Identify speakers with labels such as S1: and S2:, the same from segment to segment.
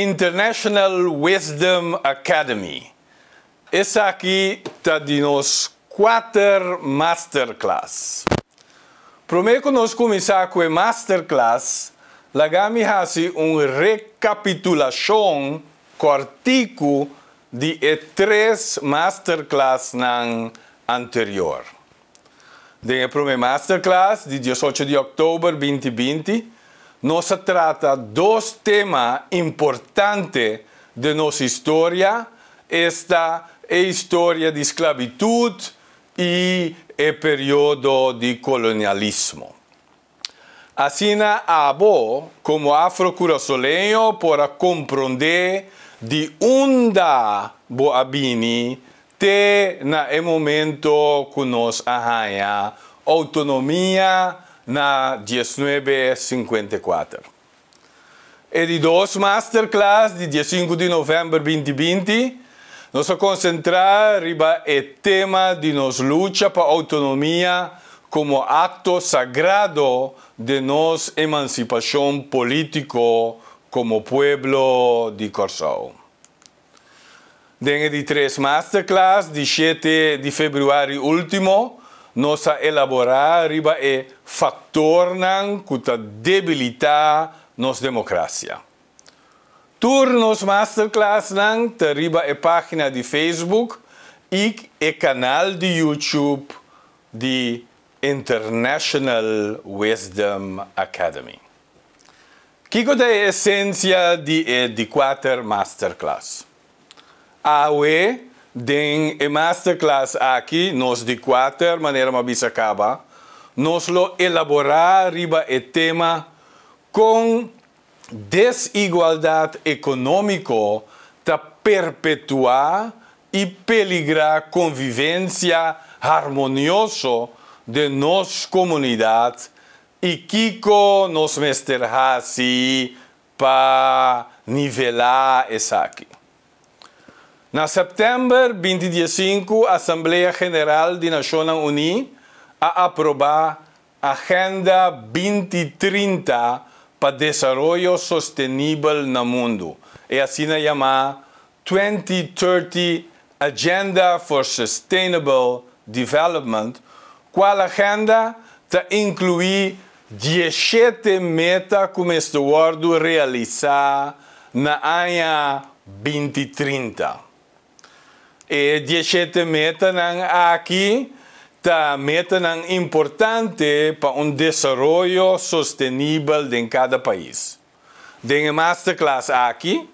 S1: International Wisdom Academy. Essa aqui está de nos masterclass. Primeiro conosco nós sa com a masterclass, lagami hasi um recapitulação cortico de três masterclass nan anterior. De primeira masterclass di 18 di ottobre 2020, no se trata dos temas importantes de nuestra historia, esta historia de esclavitud y el periodo de colonialismo. Asina abo como afrocurasoleño para comprender de una boabini te na el momento que nos autonomía na 19.54. h 54 E di dois masterclass di 15 de novembro 2020, nós vamos concentrar riba e tema de nos lucha para autonomia come atto sagrado di nos emancipação político como pueblo de Corsão. Den di três masterclass di 7 de fevereiro último, nossa elaborar riba e factornan cuta debilitar nos democracia. Turnos masterclass nan riba e página de Facebook e, e canal di YouTube di International Wisdom Academy. Chico de essenza di e di quater masterclass. Aue De e masterclass aqui, nós de qualquer maneira uma bisa acaba, nós lo elaborar riba e tema com desigualdade econômica para perpetuar e peligrar convivência harmoniosa de nós comunidade e Kiko nos mesterá assim para nivelar essa aqui. Na setembro 2015, a Assembleia Geral da Nações Unidas a aprovar a Agenda 2030 para Desenvolvimento Sustentável no Mundo. É assim chamada 2030 Agenda for Sustainable Development, qual agenda está inclui 17 metas como este world realizar na ano 2030. E 17 metas aqui tá meta importante para um desenvolvimento sustentável de cada país. De masterclass aqui,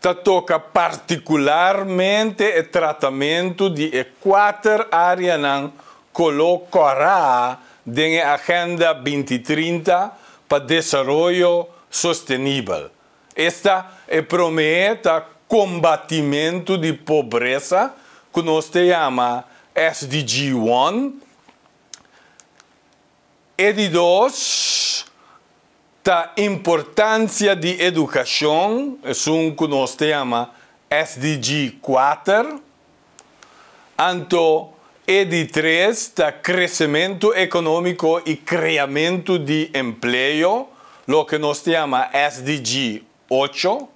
S1: tá toca particularmente o tratamento de quatro áreas que colocará de Agenda 2030 para desenvolvimento sustentável. Esta é prometa combatimento de pobreza, que nós te chama SDG 1. E de dois, da importância de educação, é um que nós te chama SDG 4. Então, e de três, da crescimento econômico e criamento de emprego, lo que nós chama SDG 8.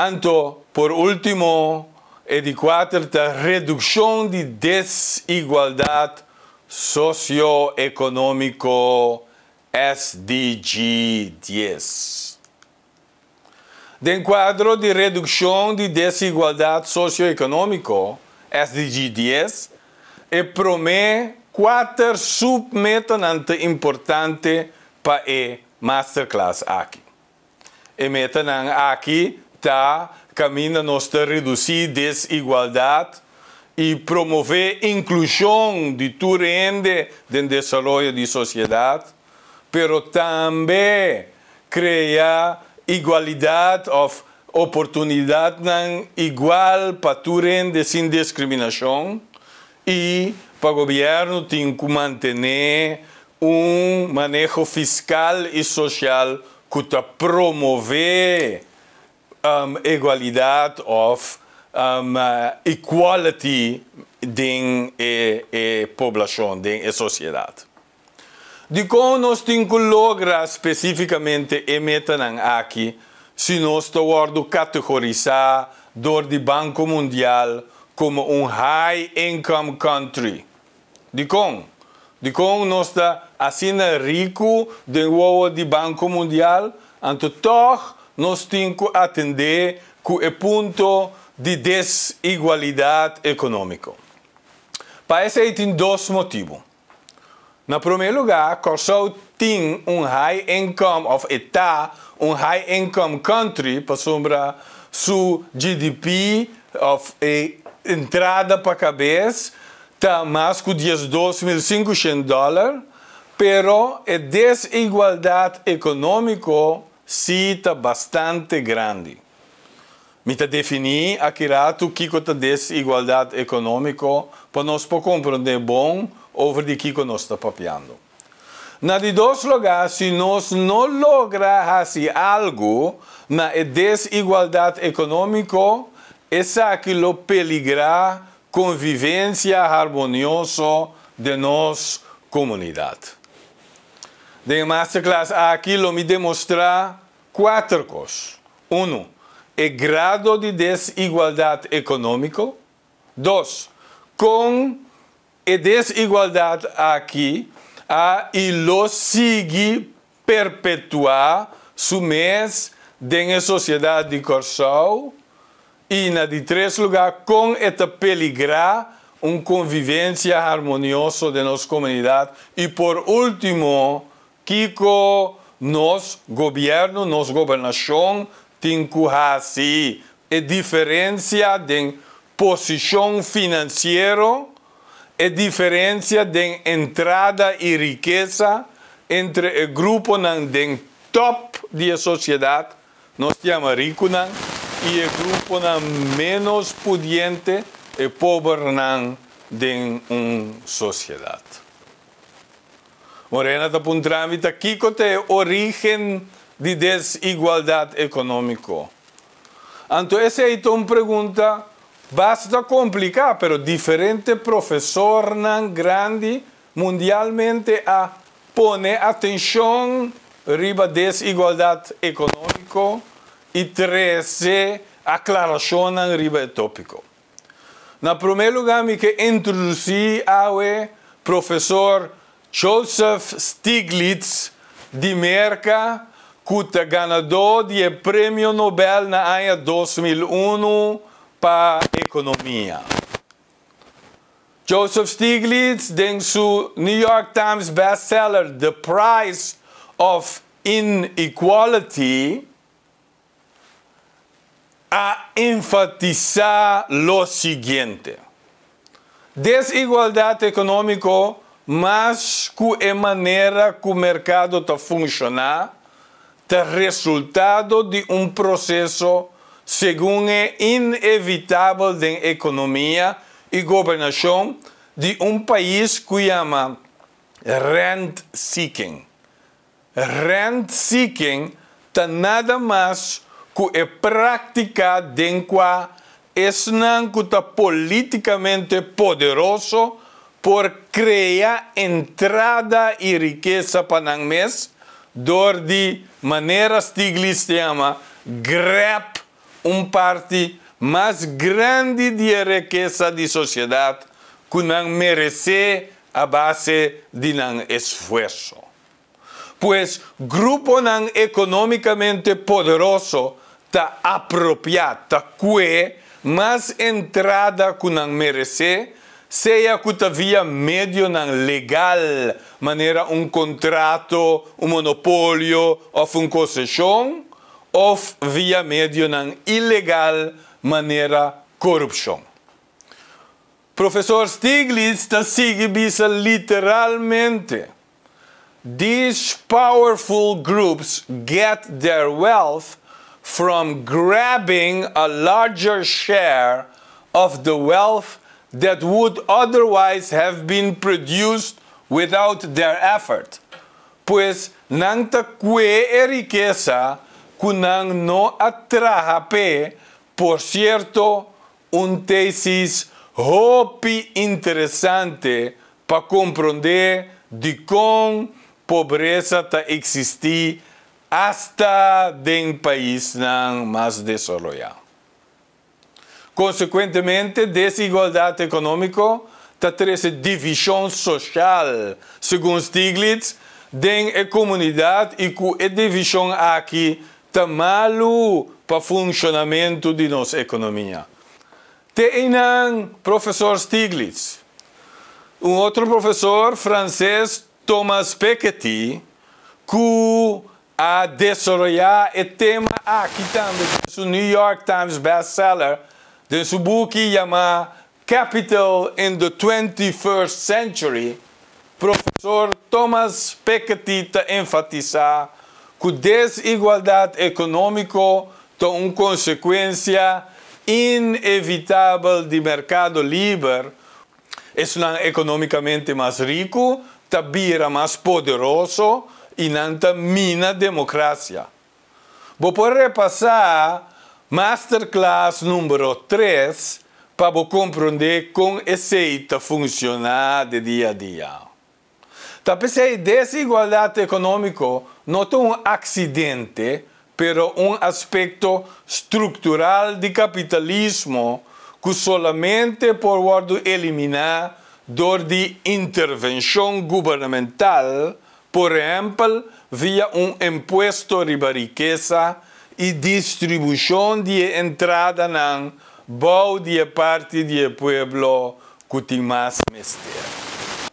S1: Anto, por último, é de quatro, a redução de desigualdade socioeconômico SDG 10. De enquadro de redução de desigualdade socioeconômico SDG 10 é promete quatro submetanante importante para a masterclass aqui. E metanam aqui está caminhando a reduzir desigualdade e promover inclusão de todo ende de desenvolvimento de sociedade, pero também criar igualdade of oportunidade igual para todo ende sem discriminação e para o governo tem que manter um manejo fiscal e social que está promover um, igualdade of um, uh, equality din eh, eh, eh, e, e população, din e sociedade. De como nós temos que lograr especificamente e metanang aqui, se nós estamos categorizar dor de Banco Mundial como um high income country. De como? De como nós está assim rico de uovo de Banco Mundial, anto toch nós temos que atender que ponto de desigualdade econômica. Para isso, tem dois motivos. Na primeiro lugar, Kosovo tem um high income, ou está um high income country, para sombra seu GDP, of, eh, entrada para a cabeça, está mais que 12.500 dólares, pero a é desigualdade econômica cita bastante grande. Me te defini akiratu kiko é des igualdade econômico para nós para compreender bom over de kiko nós está papiando. Na de dois lugares, se nós não lograrmos algo na desigualdade econômico, essa que lo peligra convivência harmoniosa de nós comunidade de Masterclass aqui, aquilo me demonstrar quatro coisas. Um, o é grado de desigualdade econômico. Dois, com a desigualdade aqui, a lo sigue perpetuar su mês na sociedade de Corsol e na de três lugar com esta peligrar uma convivência harmoniosa de nossa comunidade e por último Kiko, nos gobierno, nos gobernación, que así. E diferencia de posición financiera, e diferencia de entrada y riqueza entre el grupo de top de la sociedad, nos llama rico, y el grupo menos pudiente, el pobre de una sociedad. Morena que é Kikote, origem de desigualdade econômica. Então, essa é uma pergunta basta complicada, pero diferente professor grandes grande mundialmente a pone atenção riba desigualdade econômica e 13 aclaração riba tópico. Na primeiro lugar, me que introduzi ao professor Joseph Stiglitz de Merca, que ganador de premio Nobel en 2001 para economía. Joseph Stiglitz, en su New York Times bestseller The Price of Inequality, a enfatizar lo siguiente. Desigualdad económica mas que é maneira que o mercado está funcionando, está resultado de um processo segundo é inevitável da economia e governação de um país que chama rent seeking. Rent seeking está nada mais que é prática de dentro que está politicamente poderoso por criar entrada e riqueza para o mês, dor de maneiras tiglis te ama, grep um parte mais grande de riqueza de sociedade que não merece a base de não esforço. Pois grupo não economicamente poderoso está apropriado, está que mais entrada que não merece, Seja tuttavia medio non legal maniera un contratto, un monopólio o un concessão, ou via medio non illegal maniera corrupção. Professor Stiglitz está sigibisa literalmente. These powerful groups get their wealth from grabbing a larger share of the wealth that would otherwise have been produced without their effort, pues nang takwe e riqueza kunang no atrahape, por cierto, un tesis hopi interesante para comprender de con pobreza ta existí hasta den país nan más desarrollado. Consequentemente, desigualdade econômica da treze divisão social, segundo Stiglitz, tem a comunidade e que a divisão aqui está malu para o funcionamento de nossa economia. Tem um professor Stiglitz, um outro professor francês, Thomas Piketty, que a desarrollar o tema ah, aqui também, o New York Times bestseller, de Subuki Yama, Capital in the 21st Century, professor Thomas Piketty enfatiza que desigualdade econômica tem uma consequência inevitável de mercado livre. É economicamente mais rico, tabira mais poderoso e não mina democracia. Vou poder repassar Masterclass número 3 para compreender como receita funcionar de dia a dia. Talvez a desigualdade econômica não é um acidente, pero um aspecto estrutural de capitalismo que solamente pode eliminar dor de intervenção governamental, por exemplo, via um imposto de riqueza y distribución de entrada en la parte del pueblo más mester.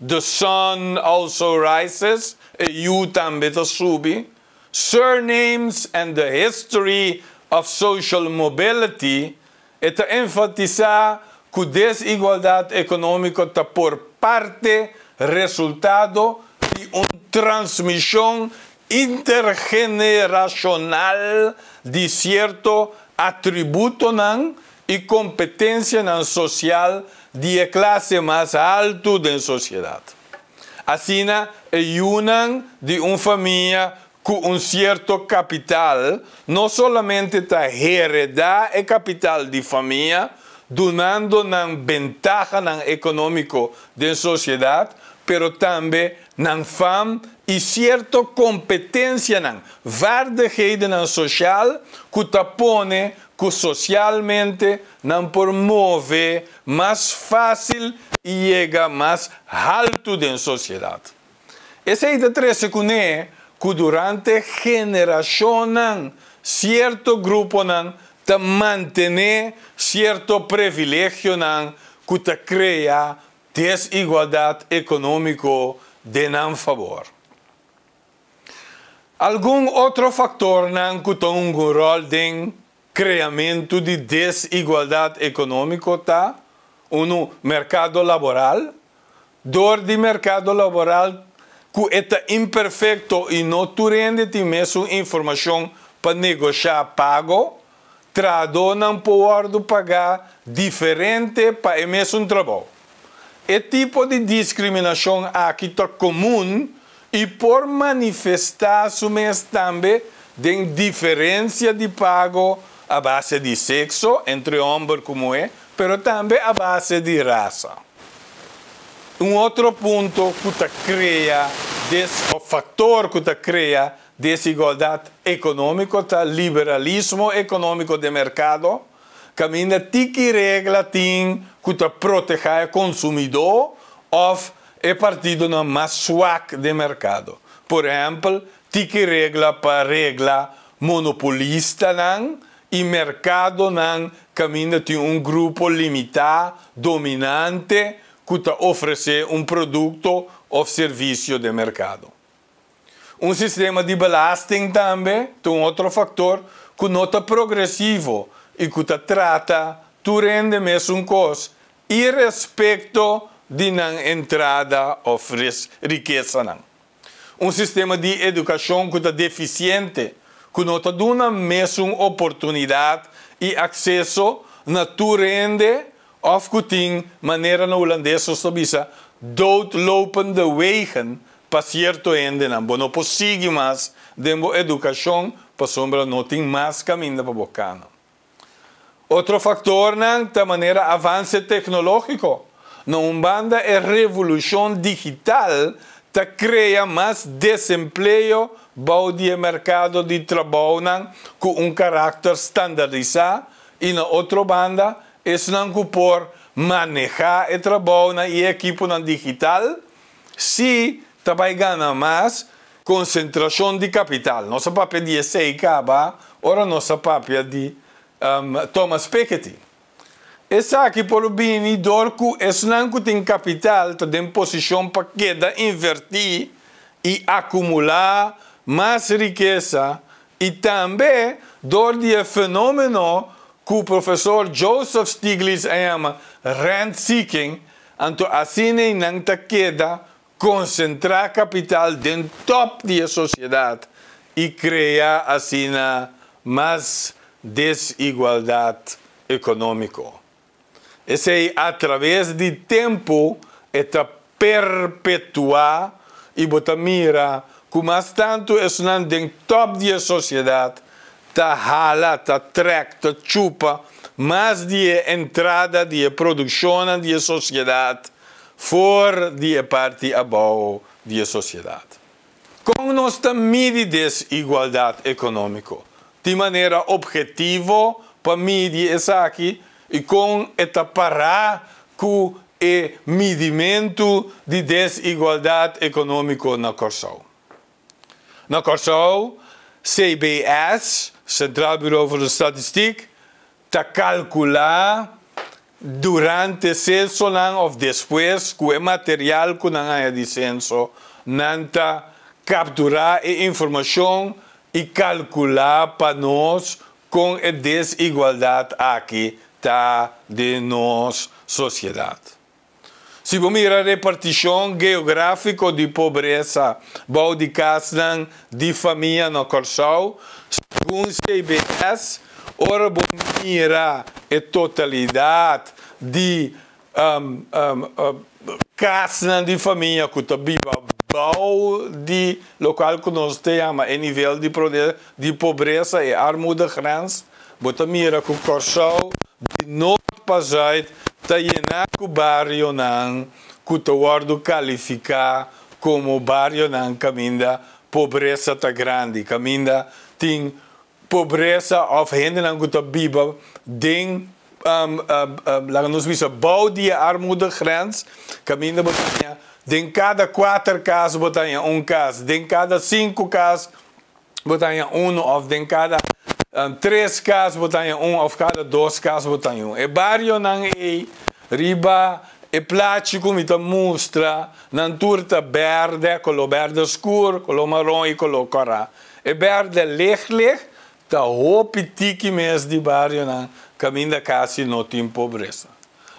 S1: The sun also rises, e y también también subi. Surnames and the history of social mobility, et enfatiza que desigualdad económica por parte resultado de una transmisión intergeneracional de cierto atributo nan y competencia nan social de clase más alto de la sociedad. Así, ayunan de una familia con un cierto capital, no solamente ta heredad el capital de familia, donando nan ventaja nan económico de la sociedad, pero también fam y cierta competencia nan nan social que pone que socialmente nan promueve más fácil y llega más alto en sociedad. Ese es de tres que durante generaciones cierto grupo nan te mantiene cierto privilegio nan que crea desigualdad económico de não favor. Algum outro factor não cutou um rol de creamento de desigualdade econômica, tá? Um no mercado laboral, dor de mercado laboral que é imperfeito e não turende tem mesmo informação para negociar pago, tradou não pode pagar diferente para o mesmo trabalho. É tipo de discriminação aqui está comum e por manifestar mas também de diferença de pago a base de sexo entre homem como é, mas também a base de raça. Um outro ponto que te cria, o fator que te cria desigualdade econômica, o liberalismo econômico de mercado, Caminha tiki regla tem que proteger o consumidor ou e partido na mais suac de mercado. Por exemplo, tiki regla para regla monopolista não, e mercado não caminha tem um grupo limitado, dominante, que oferece um produto ou serviço de mercado. Um sistema de belasting também tem um outro fator que nota progressivo e que te trata, tu rende mes um cos y respecto de não entrada ofrece riqueza Um sistema de educação que está deficiente, que não te dando mesmo oportunidade e acesso na tu rende of que tem maneira na holandesa sobisa doodlopende wegen para certo ende não. Bom, não possível mais, de educação, para sombra não tem mais caminho para bocana. Otro factor es da maneira avance tecnológico. un banda la revolución digital que crea más desempleo para el mercado de trabajo con un carácter estandarizado estandarizado e na otro banda no não por manejar el trabajo y e equipo digital digital se vai más más concentración de capital. Nossa papel de ahora agora nossa papel de um, Thomas Piketty. E sa che Polubini dorku e snanku tem capital, to tem posição para da invertir e acumular mais riqueza e também dor de fenômeno que o professor Joseph Stiglitz chama rent seeking, anto assine nanta queda concentrar capital dentro top de sociedade e criar assim mais desigualdade económico. E aí, através de tempo, está é perpetuar e botar mira, como mais tanto é não top de sociedade, tá rala, tá trek, está chupa, mais de entrada, de produção, de sociedade, for de parte abaixo de sociedade. nós nossa medida desigualdade econômica, de maneira objetiva para medir essa aqui e com esta pará que o medimento de desigualdade econômica na Kosovo. Na Kosovo, CBS, Central Bureau for Statistics, está calcular durante censo nan ou depois que o material que não há de censo não está capturar a informação e calcular para nós com a desigualdade aqui está de nossa sociedade. Se vou mirar a repartição geográfica de pobreza, Baldicastan de família no Corsal, segundo CBS, ora vou mirar a totalidade de um, um, de família que está viva global de local que nós temos, é nível de, de pobreza e armuda grande, bota mira com o corchão de norte para jeito, tainá com o barrio tá não, que o ordo qualificar como barrio não caminha pobreza está grande, caminha tem pobreza of renda não que está biba, ding um, um, um, laten we de bouw die armoedegrens. Kaminda Botania de em cada quatro casos, botanha um caso. de em cada cinco casos, botanha um. Ou de em cada um, ah, três casos, botanha um. Ou de cada dois casos, botanha um. E barrio não é riba e plástico, me mostra na turta verde, com verde escuro, com marrom e com o E verde lech lech, tá roupa tiki mês de barrio, não. caminha da casa não tem pobreza.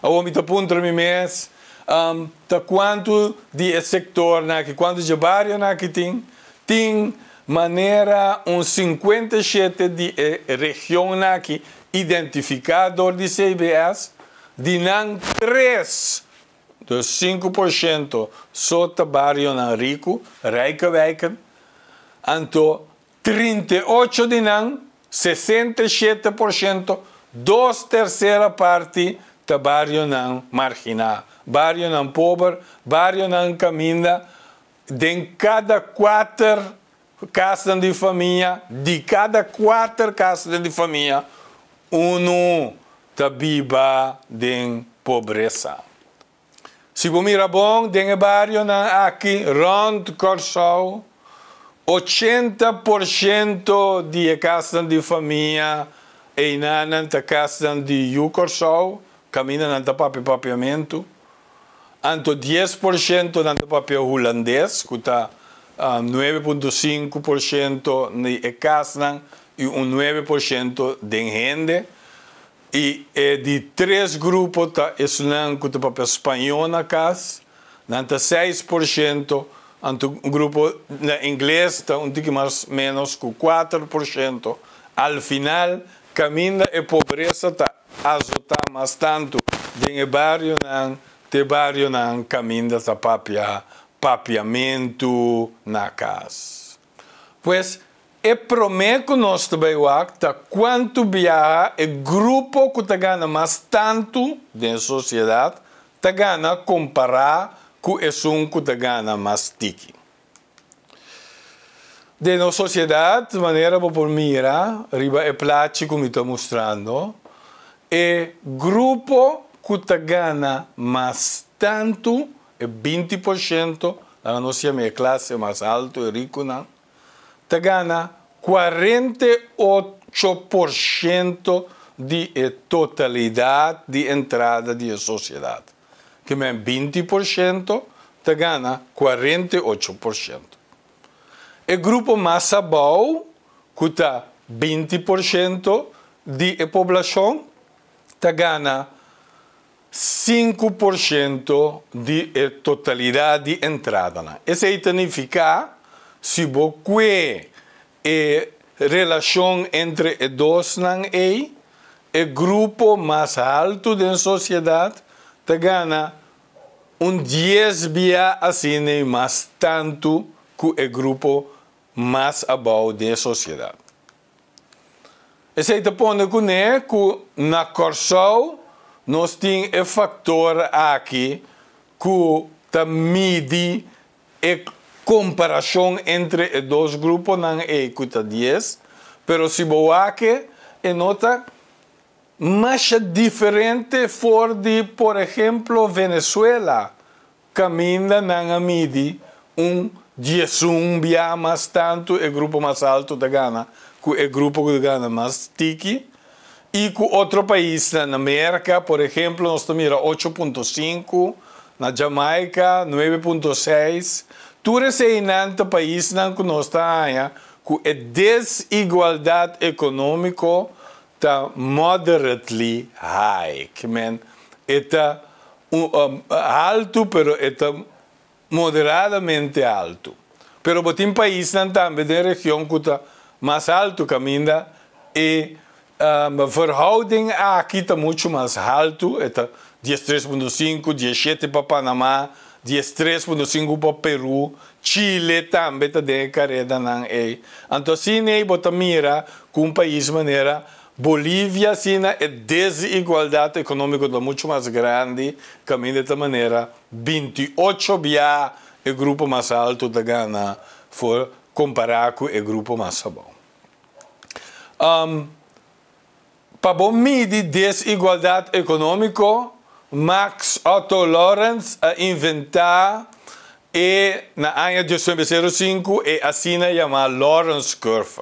S1: A homem tá puntra me mês, um, da quanto de sector na que quanto de barrio na que tem tem maneira um 57 de eh, região na que identificador de CBS de não 3 de 5% sota barrio na rico rijke wijken anto 38 de não 67% dos terceira parte de barrio não marginal, barrio não pobre, barrio não caminha, de cada quatro casas de família, de cada quatro casas de família, um está viva de pobreza. Se você mira bom, tem barrio não, aqui, rondo Corsol, 80% de casas de família e não casas de Yucorsol, caminan antapape papiamento, anto 10% antapape holandês, que está um, 9,5% de Ekasnan e um 9% de Enrende. E é de três grupos, tá, Islam, que está papel espanhol na casa, nanta 6%, O grupo inglês está um pouco mais menos, com 4%. Al final, caminha e pobreza está azutamos tanto de não de não caminhas a papia papiamento na casa pois e prometo nós também o acta quanto viaja e grupo que está ganha mais tanto de sociedade está ganha comparar com esse um que está ganha mais tiki de nossa sociedade, de maneira por mira, riba é plástico me estou mostrando, e gruppo Kutagana mas tanto e 20% la nostra mia classe mas alto e ricco non Tagana 48% di totalità di entrata di società che è 20% Tagana 48% e gruppo Massabau che 20% di popolazione gana 5% de eh, totalidad de entrada. Eso significa que si relación eh, relación entre eh, dos y e grupo más alto la sociedad, te gana un 10 más tanto que el grupo más abajo de la sociedad. Esse é ponto que né, que na Corção nós temos um fator aqui que tá mide a comparação entre os dois grupos não é cuta 10, mas se boaque é nota mais diferente for de, por exemplo, Venezuela, caminha é midi um 11 via mais tanto o grupo mais alto da Gana. el grupo que gana más Tiki, y otro otro país, en América, por ejemplo, nós mira 8.5, en Jamaica 9.6. eres en em país não que allá, econômica está moderately high, que men está um, alto, pero está moderadamente alto. Pero botim país también de región que está mais alto ainda e um, verhouding aqui ah, está muito mais alto, está 13.5, 17 para Panamá, 13.5 para Peru, Chile também está de carreira não é. Então, assim, você mira com um país maneira Bolívia, sim, é desigualdade econômica está muito mais grande, caminha desta maneira, 28 via o grupo mais alto da Gana, foi comparar com o grupo mais bom. Um, para bom medir desigualdade econômica, Max Otto Lorenz a inventar e na ano de 1905 e assina chamar Lorenz Curve.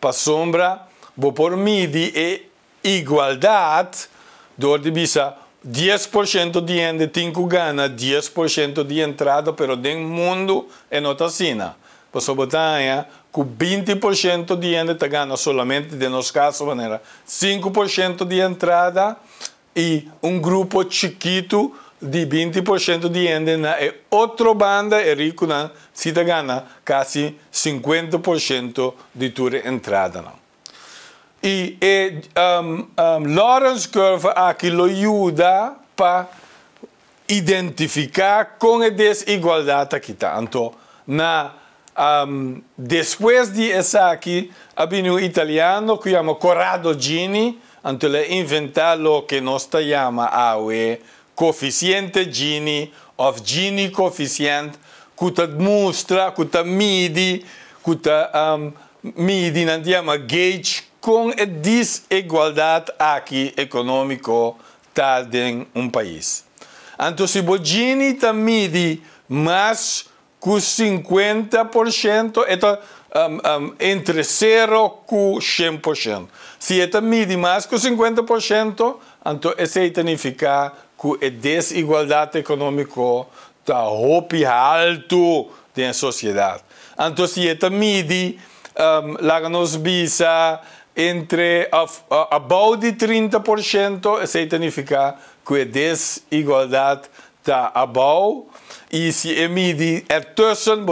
S1: Para sombra, vou por medir e igualdade do ordibisa 10% de gente tem que ganhar 10% de entrada, pero no mundo é nota assina. Posobotanha, ah? com 20% di renda, está solamente, nel nostro caso, maneira, 5% di entrata e un um gruppo chiquito di 20% di renda na e outra banda é rico na se da gana quasi 50% di tua entrada não. e e um, um, Lawrence curve aqui lo aiuta para identificare com a desigualdade que está na um, después di Esaki, abbiamo venido italiano, che chiama Corrado Gini, che le inventa lo che noi chiamiamo awe coeficiente Gini, of Gini coefficient, che te mostra, que te midi, que te um, midi, non chiama gauge, con e disegualdad aquí económico tal de un país. Anto si Bogini ta midi más cu 50%, eta um, um, entre 0 cu 100%. Se eta mide mais cu 50%, então significa que a desigualdade econômica está muito alto na sociedade. Então se eta mide, um, lá nos visa entre uh, uh, about de 30%, isso significa que a desigualdade está about e se ICMD ertösen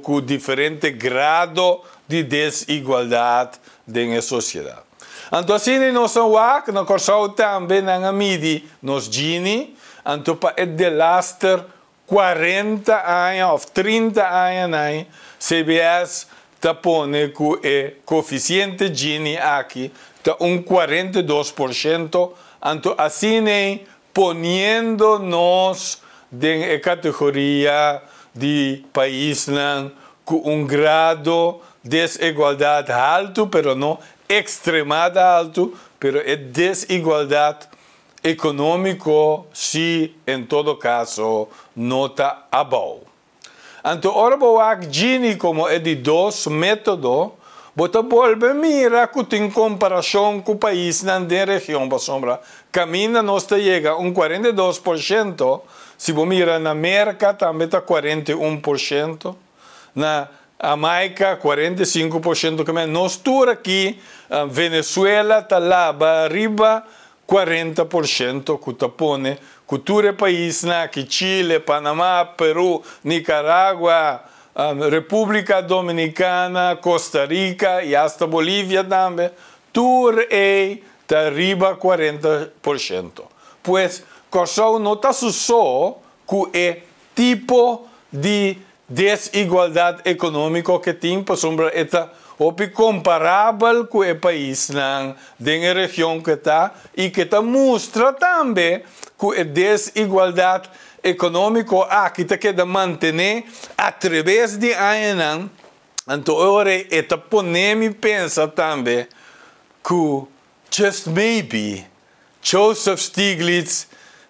S1: com diferente grado de desigualdade na sociedade. Então, assim, nós somos na Corsau também, na Amidi, nos Gini, então, para de laster 40 anos, ou 30 anos, CBS está pondo que o coeficiente Gini aqui está um 42%, anto assim, ponendo-nos E de categoría de países con un grado de desigualdad alto, pero no extremada alto, pero es desigualdad económico sí en todo caso nota abajo. Anto Ahora, Gini como es de dos métodos, bota volve mira comparación comparación comparación de países de región, por sombra. Camina, llega llega un 42% Se você mira na América, também está 41%. Na Jamaica, 45% também. Nós todos aqui, a Venezuela está lá, arriba 40% que tapone. Cultura país, que Chile, Panamá, Peru, Nicarágua, ehm, República Dominicana, Costa Rica e até Bolívia também. Tur é está arriba 40%. Pois, pues, Qual nota usó que tipo de desigualdad económica que tiene, por ejemplo, esta opi comparável com o país na região que está e que está mostra também que a desigualdade econômica ah, que está querendo manter através de aenan então agora está ponendo pensa também que just maybe Joseph Stiglitz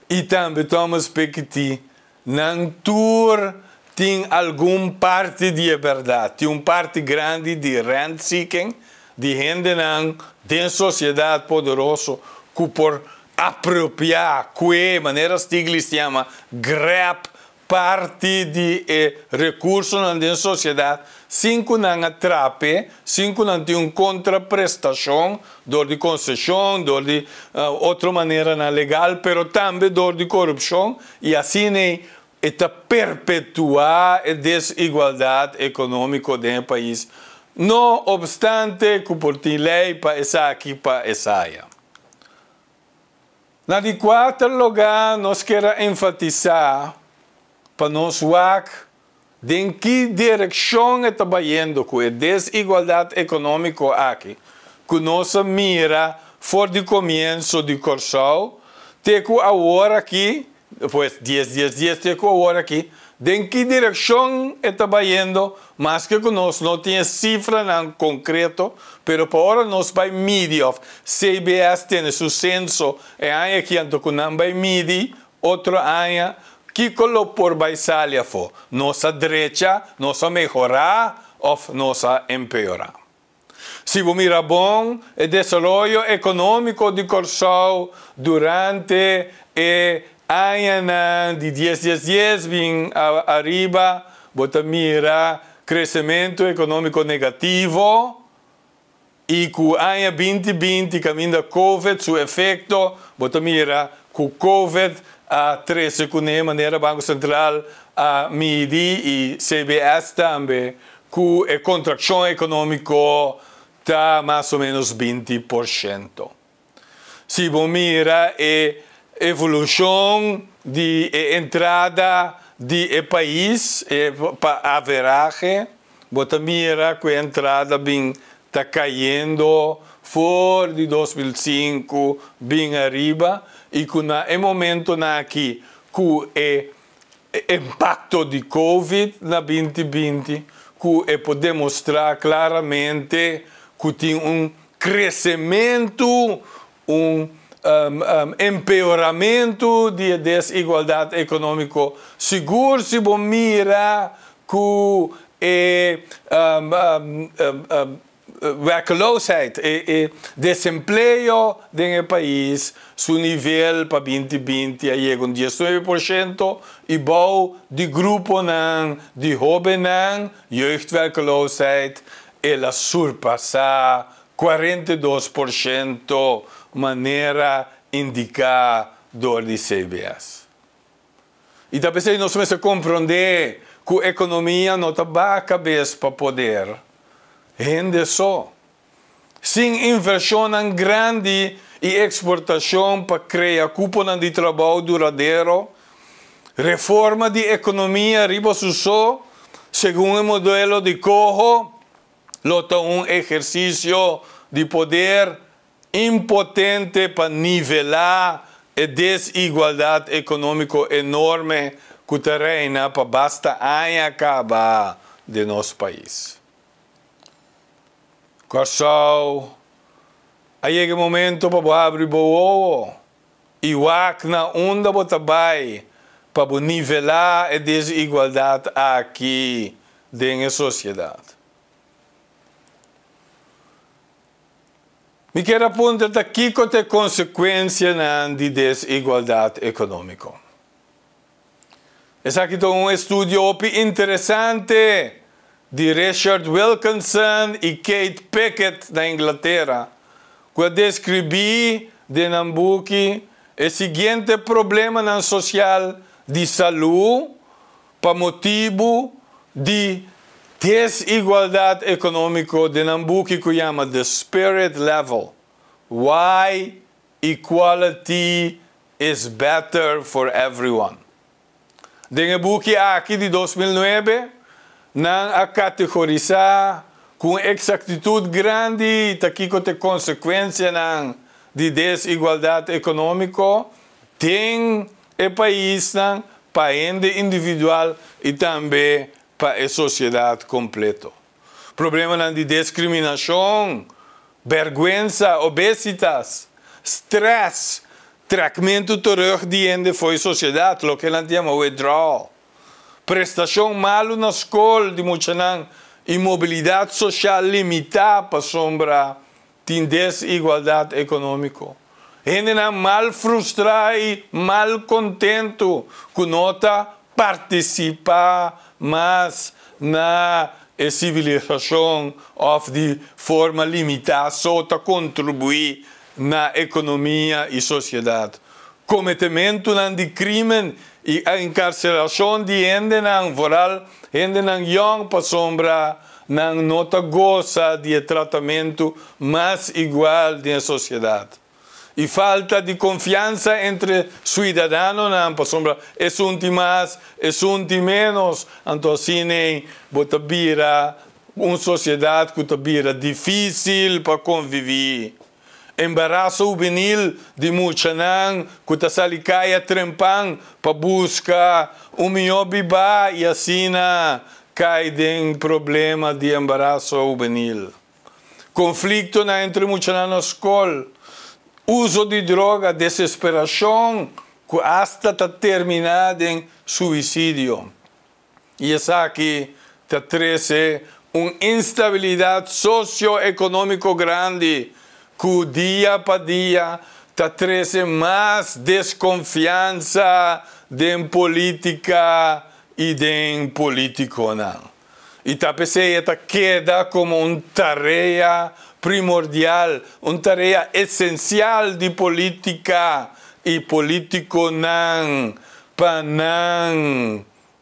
S1: itam be Thomas Piketty nan tour tin algun parte di verdad, un parte grande di randseeking, di gente nan den sociedad poderoso ku por appropria que manera Stiglitz chiama grab parti di eh, recurso nan den cinco não atrape, cinco não tem um contraprestação, dor de concessão, dor de uh, outra maneira não legal, pero também dor de corrupção, e assim né, esta perpetuar a desigualdade econômica do país, não obstante que por lei para essa aqui para essa aí. Na de quarto lugar, nós queremos enfatizar para nós, WAC, de que direção está indo com a desigualdade econômica aqui, que nossa mira foi do começo do Corsal, até a hora aqui, depois 10, 10, 10, até a hora aqui, de que direção está indo, mas que nós não tem cifra não concreto, pero por agora nós vai medir, CBS tem seu censo, é ano que não vai medir, outro ano que por baisaliafo, nossa derecha, nossa mejora ou nossa empeora. Se vos mira bom, el desarrollo econômico de Corsol durante el eh, año de 10, 10, 10, vim arriba, você mira crescimento econômico negativo, y con el año 2020 el COVID, su efecto, você mira COVID a 3 sekunde maneira Banco Central a medir e CBS também que a contração econômica está mais ou menos 20%. Se você mira a evolução de entrada de país, a averagem, você mira que a entrada está caindo fora de 2005, bem arriba, e que na, é momento na que que é impacto de Covid na 2020 que é poder mostrar claramente que tem um crescimento, um, um, um empeoramento de desigualdade econômica. Seguro se bom mira que é, um, werkloosheid e, e país, su nível para 2020 é com 19% e bom de grupo não, de jovem nan, jeugdwerkloosheid, ela surpassa 42% maneira indicada do CBS. E talvez nós começamos a compreender que a economia não está a cabeça para poder Rende só. Sim, inversão grande e exportação para criar cupom de trabalho duradouro, reforma de economia ribosusso, segundo o modelo de Cojo, lota um exercício de poder impotente para nivelar a desigualdade econômica enorme que terrena para basta acabar de nosso país. Kosovo. Aí chega o momento para abrir o e o na onda botabai para nivelar a desigualdade aqui dentro da sociedade. Me quero apontar aqui que tem consequência na de desigualdade econômica. Esse aqui é um estudo interessante de Richard Wilkinson e Kate Pickett da Inglaterra, que descrevi de Nambuki o seguinte problema na social de saúde para motivo de desigualdade econômica de Nambuki que chama the spirit level. Why equality is better for everyone. De Nambuque aqui de 2009 nan a categorizar con exactitud grande e te consecuencia consequência de desigualdad económico, tem el país nan para ende individual y también pa e sociedad completa. Problema de discriminación, vergüenza, obesitas, stress, tratamento tratamiento de la foi lo lo que se llama withdrawal. prestação mal na escola de Mochanã e mobilidade social limitada para sombra de desigualdade econômica. Gente mal frustrado e mal contento com nota participar mais na civilização of de forma limitada só para contribuir na economia e sociedade. Cometimento de crime a ah, encarceração de gente nan voral, gente young para sombra, nan nota goza de tratamento mais igual de sociedade. E falta de confiança entre cidadãos, não, sombra, é um de mais, é um de menos, então assim, botabira, uma sociedade que tabira difícil para conviver. embarazo juvenil de Muchanán, para Trempán, un Umiobibá y así caem en problema de embarazo juvenil. Conflicto na entre Muchanán scol, uso de droga, desesperación hasta terminar en suicidio, y es aquí te una un instabilidad socioeconómico grande, que día para día te trae más desconfianza de política y de político. Y tal esta queda como una tarea primordial, una tarea esencial de política y político nan, para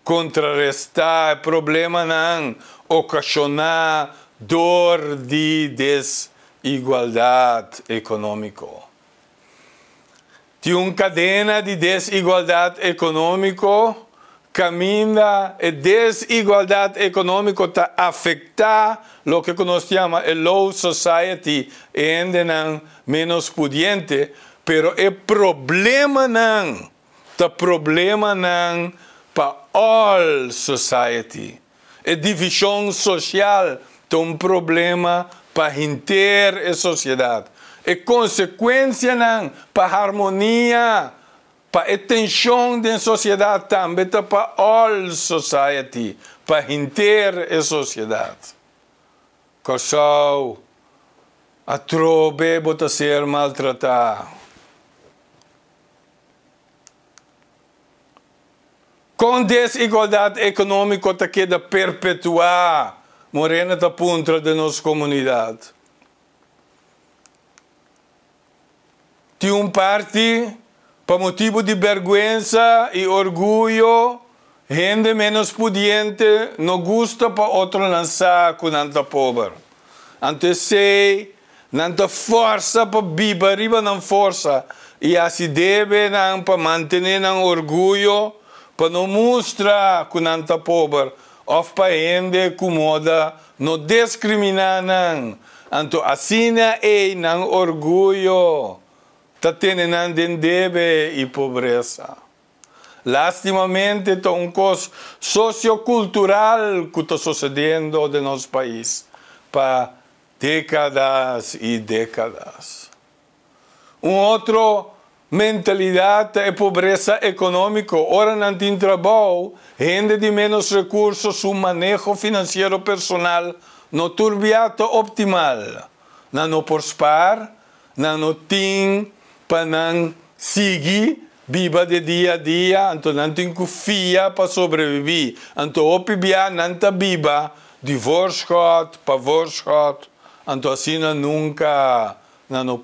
S1: contrarrestar el problema nan, ocasionar dor de des igualdad económico. Tiene una cadena de desigualdad económico, camina y desigualdad económico ta afecta lo que nos llama el low society en menos pudiente, pero el problema nan, ta problema nan pa all society. La división social es un problema para a sociedade. É consequência não para a harmonia, para a tensão da sociedade também, para all society, para a sociedade. Kosovo, a trobe bota ser maltratada. Com desigualdade econômica, está queda perpetuar Morena da Punta da nossa comunidade. De um parte, para motivo de vergonha e orgulho, gente menos pudiente não gosta para outro lançar com nanta pobre. Antes sei, nanta força para viver, arriba não força. E assim deve não para manter não orgulho, para não mostrar com nanta pobre ofpaende kumoda no discriminanan anto asina ei nan orgulho tatene nan dendebe e pobreza. Lastimamente to un cos sociocultural que está sucedendo de nosso país para décadas e décadas. Um outro mentalidade é pobreza econômica. Ora, não tem trabalho, rende de menos recursos, o manejo financeiro personal não turbiato optimal. Não no prospar, não no tem, para não seguir, viva de dia a dia, então não tem confia para sobreviver. Então, o PBA não está viva, para pavorschot, então assim não nunca não no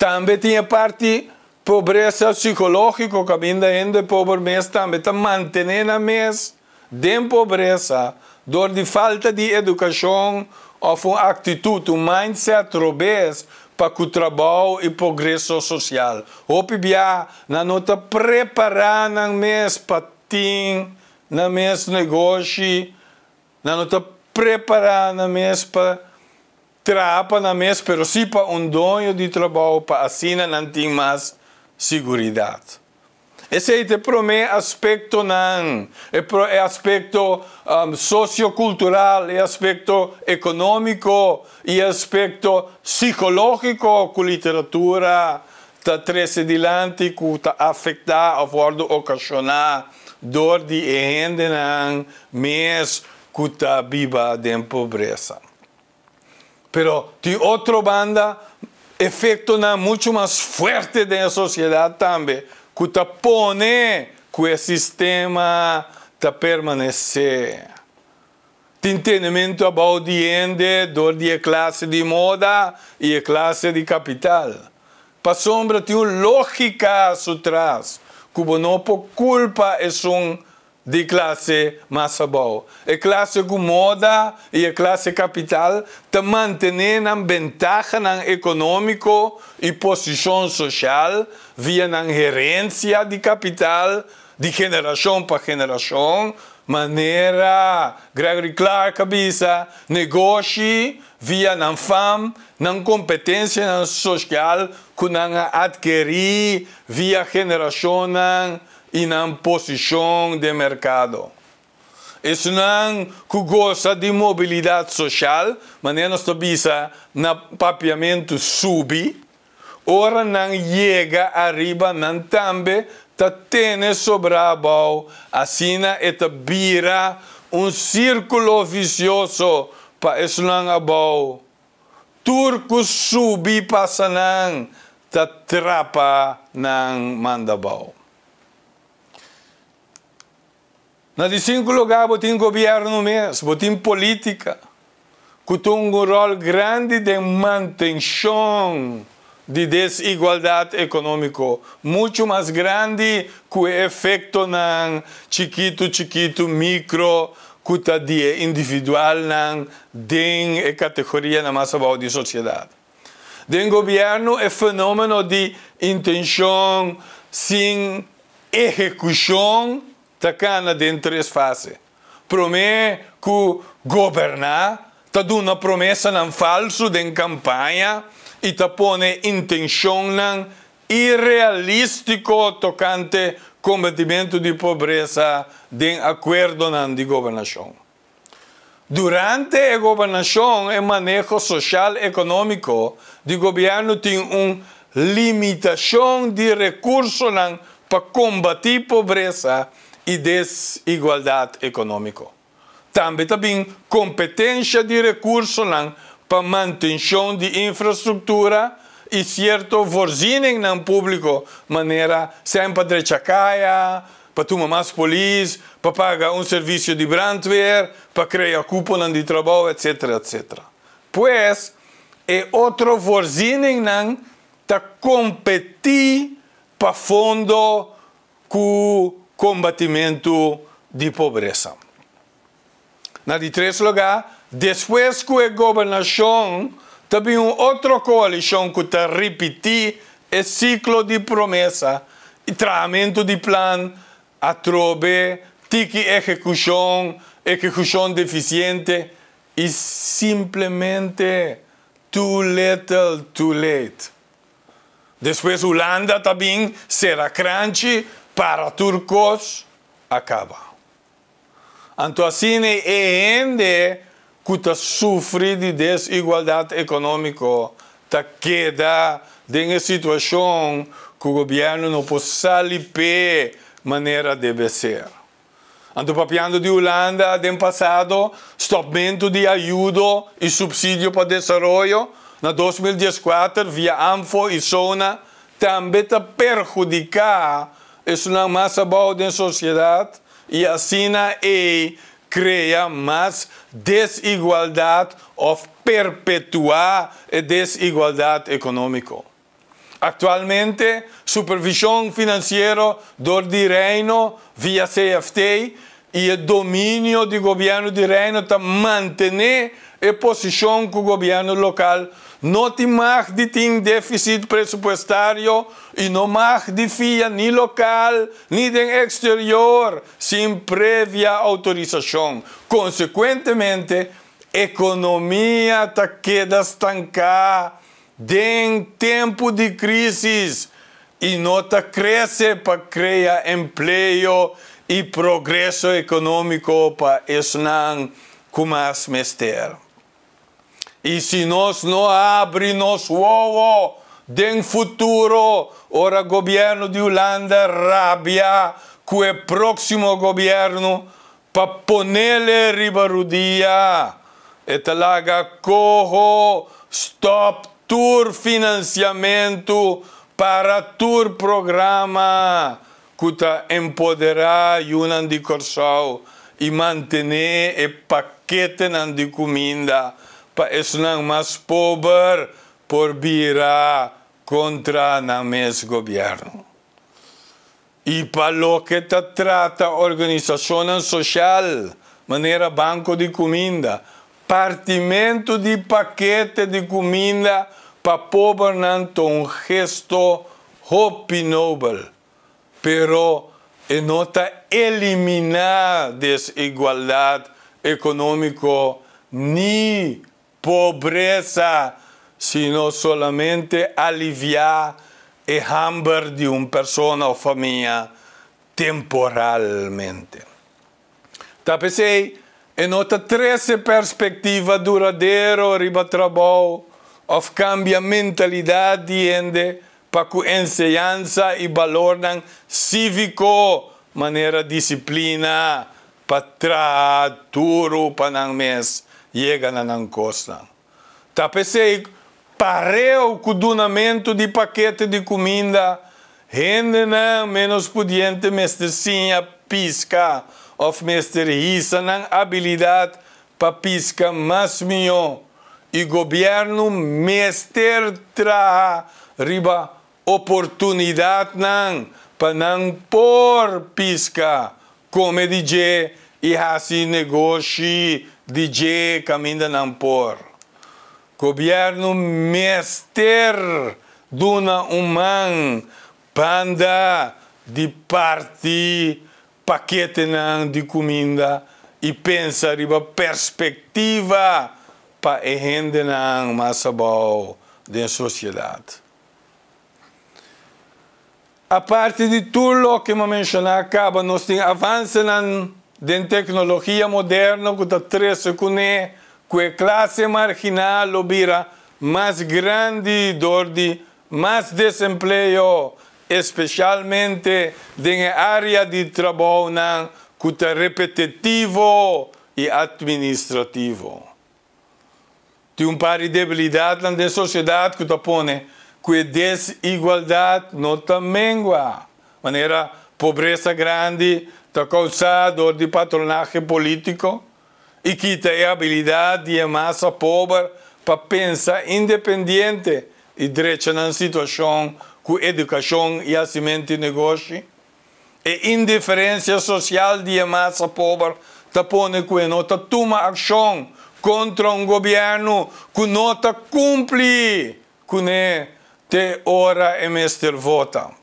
S1: também tinha parte pobreza psicológica, que ainda ainda pobre mês também está mantendo a mês de pobreza, dor de falta de educação, ou uma atitude, um mindset robusto para o trabalho e progresso social. O PBA na nota preparar na mês para ter na mês negócio, na nota preparar na mês para trapa na mesa, pero si para um dono de trabalho, para assina, não tem mais segurança. Esse é te promete aspecto não, é aspecto um, sociocultural, é aspecto econômico e aspecto psicológico que literatura está trece dilante, que está afetar, a bordo ocasionar dor de renda não, mas que está viva de pobreza. pero de otra banda, efecto mucho más fuerte de la sociedad también, que te pone que el sistema te permanece. entendimiento about la end, dor de clase de moda y e clase de capital. Para sombra una lógica atrás, que no por culpa es un de classe massa boa. A classe com moda e a classe capital te mantêm na vantagem econômica e posição social via na gerência de capital de geração para geração, maneira Gregory Clark cabeça negócio via na fam, na competência na social que adquirir via geração e não posição de mercado. Es não que goza de mobilidade social, mas não está visa na papiamento subi, ora não chega arriba, não também ta tene sobrabau, assina eta bira um círculo vicioso pa esnang abau. Turco subi pasanang ta trapa manda mandabau. Na de cinco lugar, governo mesmo, tem política, que tem um rol grande de manutenção de desigualdade econômica, muito mais grande que o efeito na chiquito, chiquito, micro, que de individual na categoria na massa de sociedade. Den governo é fenômeno de intenção sem execução така на ден três fase. Promé que governar, te dá uma promessa não falsa de campanha e te põe intenção não irrealístico tocante combatimento de pobreza de acordo não de governação. Durante a governação e manejo social e econômico de governo tem uma limitação de recursos não para combater pobreza e desigualdade econômica. Também também competência de recursos para manutenção de infraestrutura e certo vorzinem no público maneira sempre de chacaia, para tomar mais polícia, para pagar um serviço de brandwear, para criar cúpula de trabalho, etc, etc. Pois, é outro vorzinem não está competir para fundo com combatimento de pobreza. Na de três lugar, depois que a governação também outra coalição que está repetir o ciclo de promessa e tratamento de plano a trobe, tique execução, execução deficiente e simplesmente too little, too late. Depois Holanda também será grande para turcos. Acaba. Então assim é gente que sofre de desigualdade econômica está queda uma situação que o governo não pode sair de maneira deve ser. Ando papiando de Holanda, no passado, stopamento de ajuda e subsídio para desenvolvimento na 2014 via ANFO e SONA também está perjudicar uma massa boa da sociedade e assim e cria mais desigualdade ou perpetuar a desigualdade econômica. Atualmente, supervisão financeira do reino via CFT e o domínio do governo do reino está mantendo a posição que o governo local No timag de tin déficit presupuestario y no mag de ni local ni de exterior sin previa autorización. Consecuentemente, economía ta queda estancada en tiempo de crisis y no ta crece para crear empleo y progreso económico para Esnan Kumas Mester. Y si nos no abren nosso huevo de futuro, ora gobierno de Holanda rabia que el próximo gobierno para ponerle ribarudía. Esta laga cojo, stop tur financiamiento para tur programa que empoderar Yunan de Corsau y mantener el paquete de comida. senão mais pobre por virá contra o governo. E para lo que te trata organização social, maneira banco de comida, partimento de paquete de comida para pobre não é um gesto hope noble, pero nota eliminar desigualdade econômica ni pobreza, sino solamente aliviar o hambre de uma pessoa ou família, temporalmente. Tapecei tá, en otra 13 perspectiva duradouro riba trabalho of cambia mentalidade ende para que enseñanza e valor cívico, maneira disciplina, para tratar para mes chega na Tá Tapecei pareu com o donamento de paquete de comida, rende não menos pudiente mestre sim a pisca, of mestre isso não habilidade para pisca mais melhor. E governo mestre tra riba oportunidade não para não pôr pisca, como DJ e assim negocie DJ Camindanapur. Governo mester duna umang panda de parte paquete não de comida e pensa riba perspectiva para rende não massa bom da sociedade. A parte de tudo que eu mencionei acaba, nós temos avanço din tecnologia moderna cu trebuie cu ne, cu e clase marginal obira más grande di più desempleo, specialmente din area lavoro che è repetitivo e administrativo. Ti un pari debilidad la de sociedad cu tapone, cu e desigualdad no tamengua, manera pobreza grande, Tocou dor di patronaggio politico e que ha a habilidade de massa povera per pensare indipendente e direita una situazione com educazione e acimento de negócio. E indiferença social de massa pone che non não toma azione contro un governo che que não cumpre con te ora e mestre vota.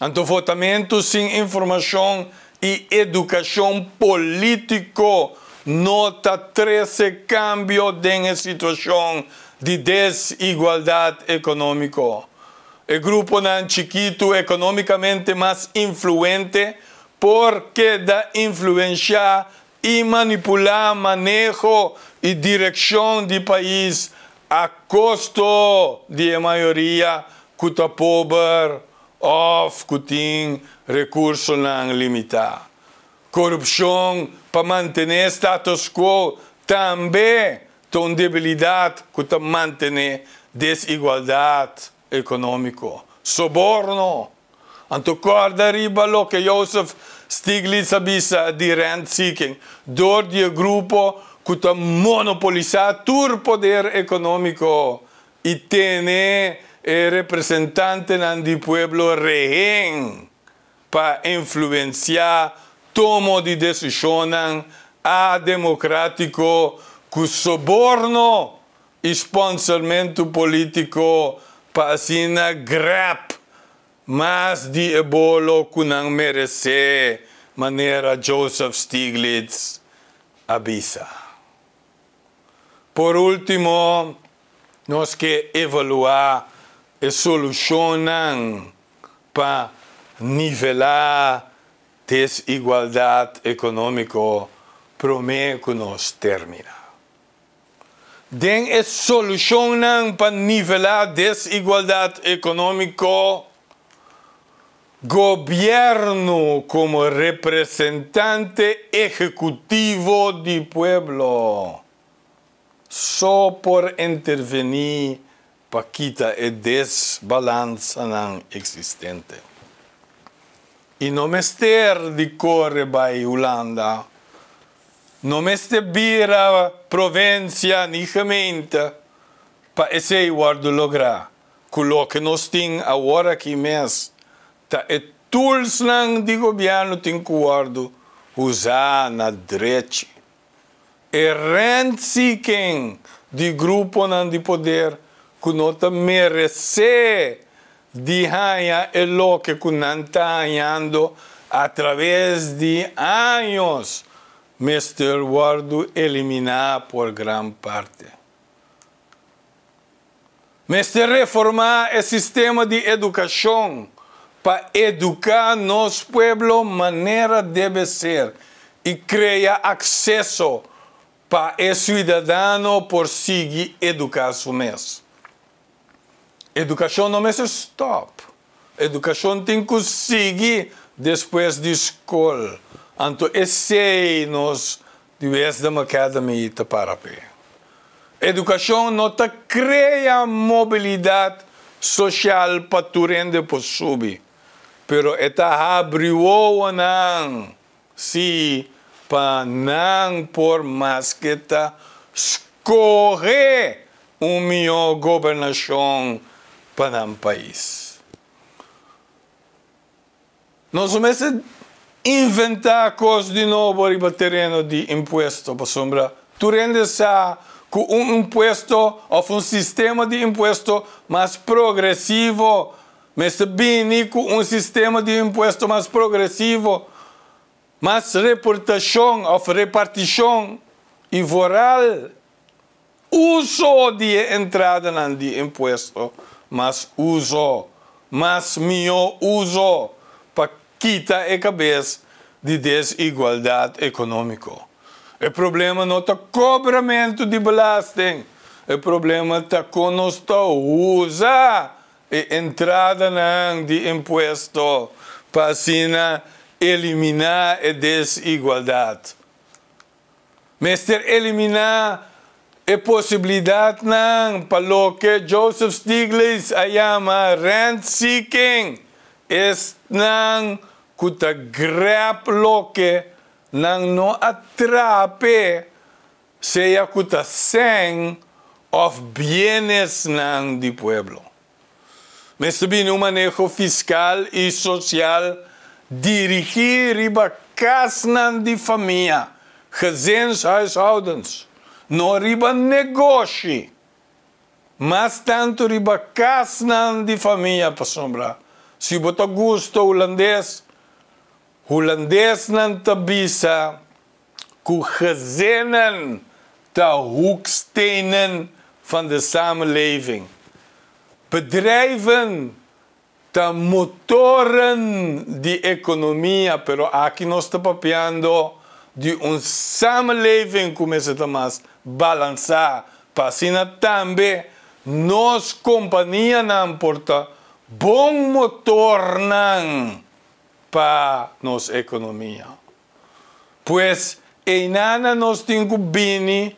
S1: Então, votamento sem informação e educação político. Nota 13, cambio de situação de desigualdade econômica. O grupo na Chiquito economicamente mais influente porque da influenciar e manipular manejo e direção do país a custo de maioria cuta pobre of cutin recurso non limita. Corrupción para mantener status quo también es una debilidad para mantener desigualdad económica. Soborno. Antocor de Ribalo que Joseph Stiglitz avisa de rent seeking, dor de grupo que monopoliza todo el poder económico y tiene el representante di Pueblo Rehén pa influenciar tomo di decisões a democrático com soborno i sponsormento político pa assim grab mas di ebolo kunang merese manera Joseph Stiglitz abisa. Por último, nós que evaluar E solucionan para nivelar desigualdad económico promete que nos termina. Den e solucionan para nivelar desigualdad económico gobierno como representante ejecutivo del pueblo, solo por intervenir Paquita é desbalança não existente. E não mester de corre by Holanda, não mester bira província nijamente para esse guardo lograr. Culo que nós tem agora aqui mesmo, ta é tools não de governo tem que guardo usar na direita. E rent-seeking de grupo não de poder, kunota merece dihanha é lo que kunanta andando através de anos Mr. Wardo eliminar por gran parte. Mr. reformar o sistema de educação para educar nos povo maneira deve ser e crea acesso para o ciudadano por seguir educar-se mesmo. Educação não é stop. Educação tem que seguir depois de escola. Anto esseinos de Wisdom Academy Itaparape. Educação não te cria mobilidade social para tu rende subir. Pero esta abriu o não. si, para não por mais que escorrer uma governação până în país. Nós vamos inventare cose di nuovo per il terreno di imposto, per sombra. Tu rendi sa com un imposto, ou um sistema di imposto più progressivo, mas bem com um sistema di imposto più progressivo, mais reportação, ou repartizione e voral, uso de entrada di imposto. mas uso, mas meu uso para quitar a cabeça de desigualdade econômica. O problema não está cobramento de blasten, o problema está com nós tá usa a entrada não de imposto para assim eliminar a desigualdade. Mestre, eliminar E posibilidad ng paloke Joseph Stiglitz ayama rent-seeking is ng kutagrap loke nang no atrape seya kutaseng of bienes ng di pueblo. Mesubin un manejo fiscal y social dirigir y kas ng di familia, gezins, huishoudens. non riba negócio, mas tanto riba casnan de família para sombrar. Se você gosta holandês, holandês tabisa, ku gezinnen ta hoekstenen van de samenleving. Bedrijven ta motoren de economia, pero aqui nós estamos papiando de uma samenleving, como é que balançar passina também nos companhia não porta bom motor não para nos economia pois em nada nós temos bini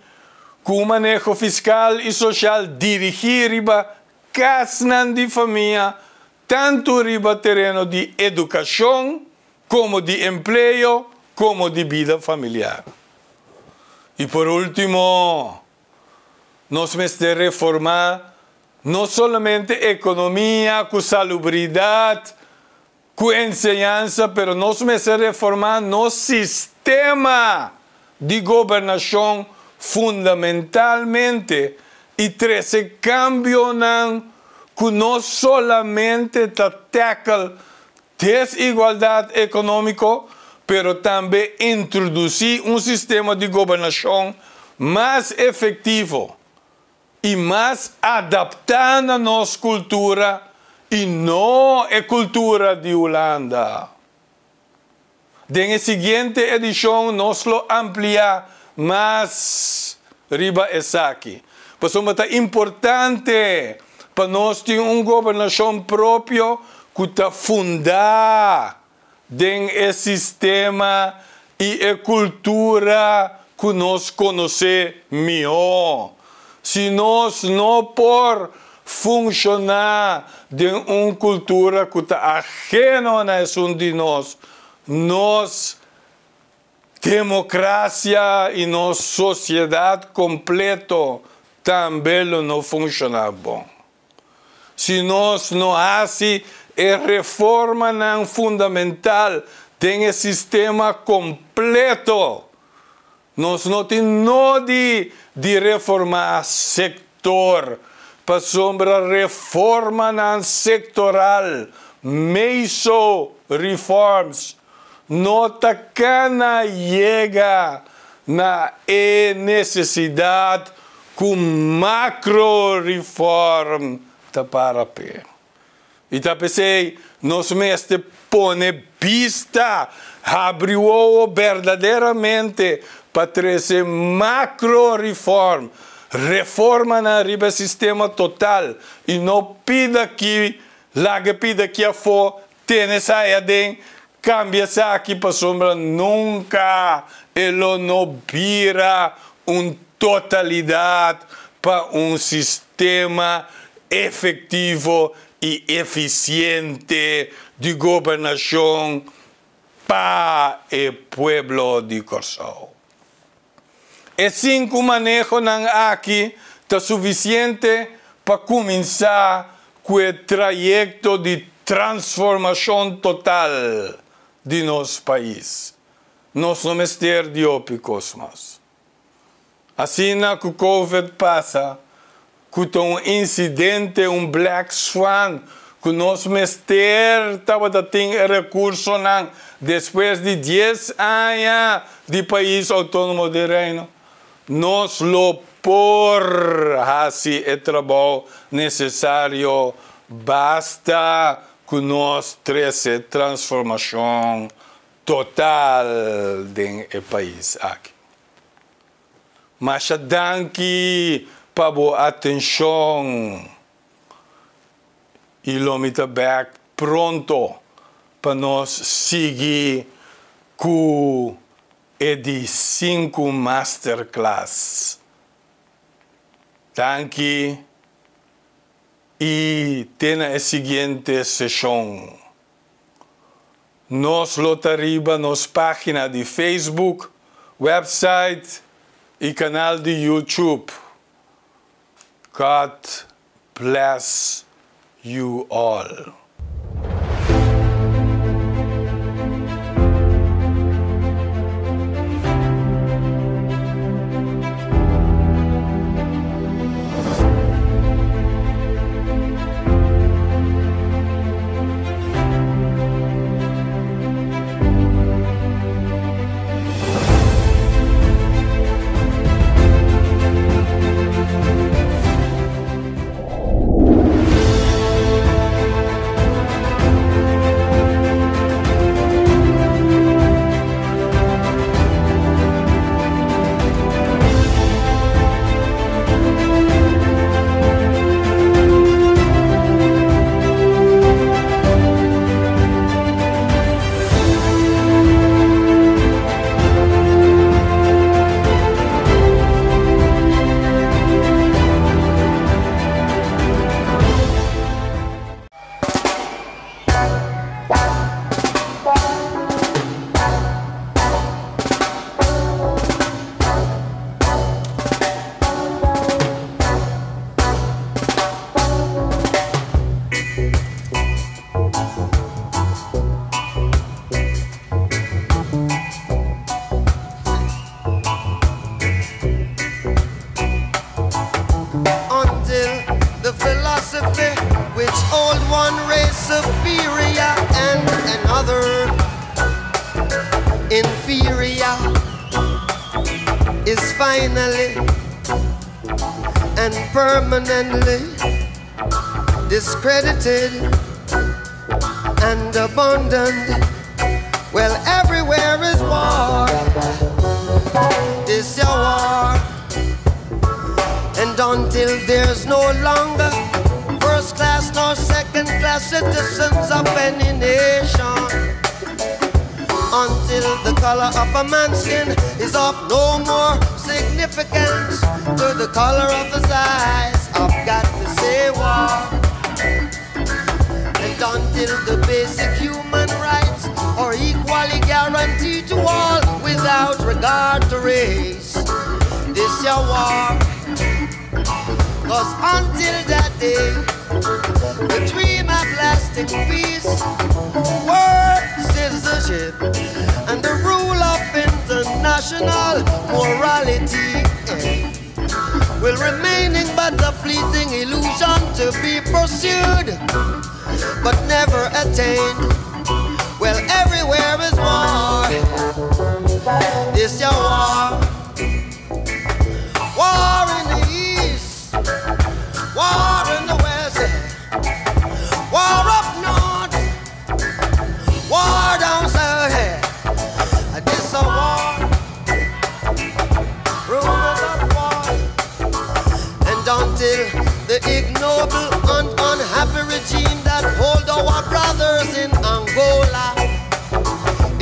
S1: com manejo fiscal e social dirigir riba casnan di família tanto riba terreno di educação como de emprego como de vida familiar Y por último, nos hemos de reformar no solamente economía, con salubridad, con enseñanza, pero nos hemos de reformar no sistema de gobernación fundamentalmente y tres que no solamente la desigualdad económica, pero também introduzir um sistema de governação mais efetivo e mais adaptado à nossa cultura e não à cultura de Holanda. Na seguinte edição, nós lo ampliar mais riba esaki. Pois é importante para nós ter uma governação própria que está fundada tem um sistema e é cultura que nós conhecemos melhor. Se nós não por funcionar de uma cultura que está ajena a nação de nós, nós democracia e nossa sociedade completo também não funciona bom. Se nós não assim é reforma não fundamental, tem um sistema completo. Nós não temos de, de reformar sector, para sombra reforma não sectoral, meio reforms, nota não chega na necessidade com macro reform para para pé. Itapecei, tá, nosso mestre põe pista, abriu verdadeiramente para trazer macro reforma, reforma na riba sistema total e não pida que, lá que pida que a for, tem essa ideia, cambia essa aqui para sombra, nunca ele não vira uma totalidade para um sistema efetivo y eficiente de gobernación para el pueblo de Kosovo. E cinco manejo nan aquí está suficiente para comenzar el trayecto de transformación total de nuestro país. Nos no de Opi más. Así na que COVID pasa, que tem um incidente, um black swan, que nosso mestre estava ter recurso não, depois de 10 anos de país autônomo de reino. Nós lo por assim é trabalho necessário, basta que nós trece transformação total do país aqui. Mas danke pas bo atenção e lomita back pronto para nós seguir com é de cinco masterclass. Tanque e tem a seguinte sessão. Nos lotariba nos página de Facebook, website e canal de YouTube. God bless you all.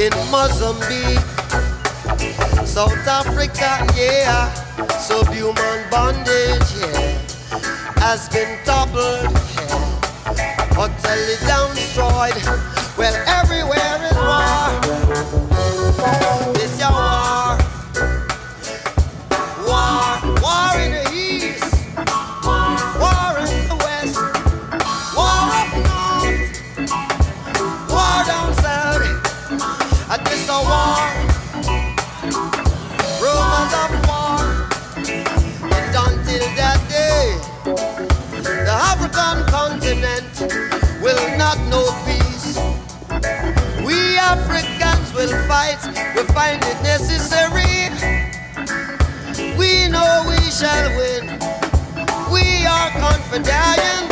S2: in Mozambique, South Africa, yeah. subhuman bondage, yeah, has been toppled, yeah, utterly destroyed. Well, everywhere is war. shall win. We are confidant.